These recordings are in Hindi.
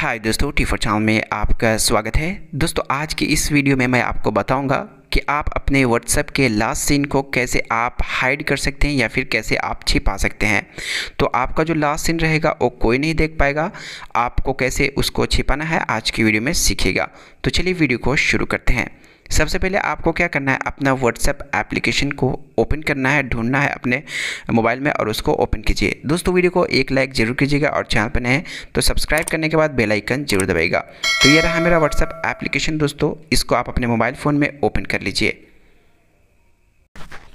हाय दोस्तों टी फोर चैनल में आपका स्वागत है दोस्तों आज की इस वीडियो में मैं आपको बताऊंगा कि आप अपने व्हाट्सएप के लास्ट सीन को कैसे आप हाइड कर सकते हैं या फिर कैसे आप छिपा सकते हैं तो आपका जो लास्ट सीन रहेगा वो कोई नहीं देख पाएगा आपको कैसे उसको छिपाना है आज की वीडियो में सीखेगा तो चलिए वीडियो को शुरू करते हैं सबसे पहले आपको क्या करना है अपना व्हाट्सएप एप्लीकेशन को ओपन करना है ढूंढना है अपने मोबाइल में और उसको ओपन कीजिए दोस्तों वीडियो को एक लाइक जरूर कीजिएगा और चैनल पर नए तो सब्सक्राइब करने के बाद बेल आइकन जरूर दबाएगा तो ये रहा मेरा व्हाट्सएप एप्लीकेशन दोस्तों इसको आप अपने मोबाइल फ़ोन में ओपन कर लीजिए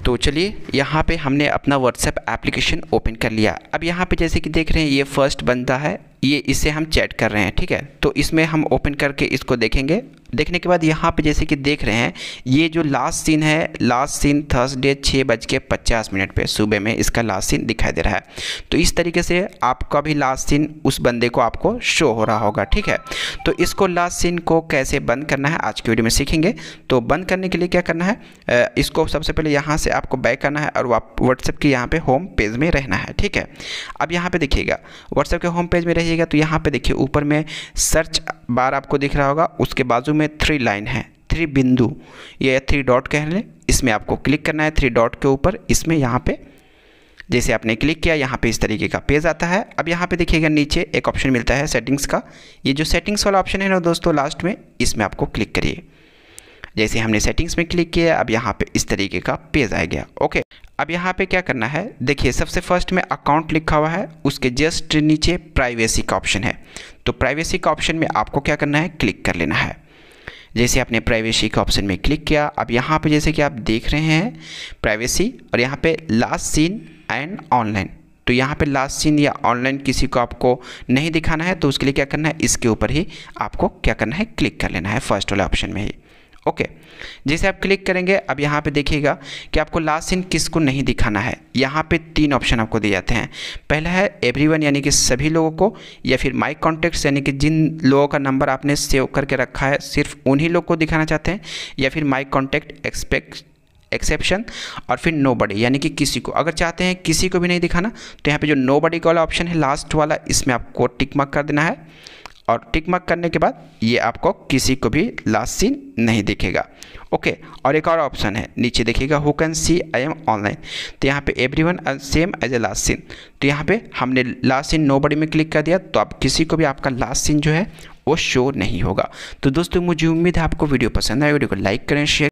तो चलिए यहाँ पे हमने अपना व्हाट्सएप एप्लीकेशन ओपन कर लिया अब यहाँ पे जैसे कि देख रहे हैं ये फर्स्ट बनता है ये इससे हम चैट कर रहे हैं ठीक है तो इसमें हम ओपन करके इसको देखेंगे देखने के बाद यहाँ पे जैसे कि देख रहे हैं ये जो लास्ट सीन है लास्ट सीन थर्सडे छः बज के पचास मिनट पर सुबह में इसका लास्ट सीन दिखाई दे रहा है तो इस तरीके से आपका भी लास्ट सीन उस बंदे को आपको शो हो रहा होगा ठीक है तो इसको लास्ट सीन को कैसे बंद करना है आज की वीडियो में सीखेंगे तो बंद करने के लिए क्या करना है इसको सबसे पहले यहाँ से आपको बैक करना है और आप व्हाट्सएप के यहाँ पर होम पेज में रहना है ठीक है अब यहाँ पर देखिएगा व्हाट्सएप के होम पेज में रहिएगा तो यहाँ पर देखिए ऊपर में सर्च बार आपको दिख रहा होगा उसके बाजू में में थ्री लाइन है थ्री बिंदु ये थ्री डॉट कह लें इसमें आपको क्लिक करना है थ्री डॉट के ऊपर इसमें यहाँ पे जैसे आपने क्लिक किया यहाँ पे इस तरीके का पेज आता है अब यहाँ पे देखिएगा नीचे एक ऑप्शन मिलता है सेटिंग्स का ये जो सेटिंग्स वाला ऑप्शन है ना दोस्तों लास्ट में इसमें आपको क्लिक करिए जैसे हमने सेटिंग्स में क्लिक किया अब यहाँ पे इस तरीके का पेज आ गया ओके अब यहाँ पे क्या करना है देखिए सबसे फर्स्ट में अकाउंट लिखा हुआ है उसके जस्ट नीचे प्राइवेसी का ऑप्शन है तो प्राइवेसी का ऑप्शन में आपको क्या करना है क्लिक कर लेना है जैसे आपने प्राइवेसी के ऑप्शन में क्लिक किया अब यहाँ पे जैसे कि आप देख रहे हैं प्राइवेसी और यहाँ पे लास्ट सीन एंड ऑनलाइन तो यहाँ पे लास्ट सीन या ऑनलाइन किसी को आपको नहीं दिखाना है तो उसके लिए क्या करना है इसके ऊपर ही आपको क्या करना है क्लिक कर लेना है फर्स्ट वाले ऑप्शन में ही ओके जैसे आप क्लिक करेंगे अब यहाँ पे देखिएगा कि आपको लास्ट सीन किसको नहीं दिखाना है यहाँ पे तीन ऑप्शन आपको दिए जाते हैं पहला है एवरीवन यानी कि सभी लोगों को या फिर माइक कॉन्टेक्ट्स यानी कि जिन लोगों का नंबर आपने सेव करके रखा है सिर्फ उन्हीं लोग को दिखाना चाहते हैं या फिर माइक कॉन्टैक्ट एक्सपेक्ट एक्सेप्शन और फिर नो बडी यानी कि किसी को अगर चाहते हैं किसी को भी नहीं दिखाना तो यहाँ पे जो नो बडी वाला ऑप्शन है लास्ट वाला इसमें आपको टिक मार्क कर देना है और टिक मार्क करने के बाद ये आपको किसी को भी लास्ट सीन नहीं दिखेगा ओके और एक और ऑप्शन है नीचे देखिएगा who can see I am online तो यहाँ पे every one same as a last seen तो यहाँ पे हमने लास्ट सीन नो बड़ी में क्लिक कर दिया तो आप किसी को भी आपका लास्ट सीन जो है वो शो नहीं होगा तो दोस्तों मुझे उम्मीद है आपको वीडियो पसंद आए वीडियो को लाइक करें शेयर